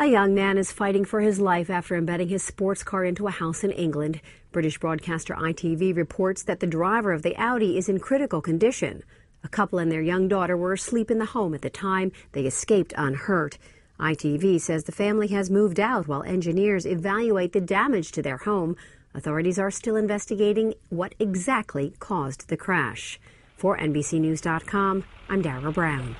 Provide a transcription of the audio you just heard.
A young man is fighting for his life after embedding his sports car into a house in England. British broadcaster ITV reports that the driver of the Audi is in critical condition. A couple and their young daughter were asleep in the home at the time. They escaped unhurt. ITV says the family has moved out while engineers evaluate the damage to their home. Authorities are still investigating what exactly caused the crash. For NBCNews.com, I'm Dara Brown.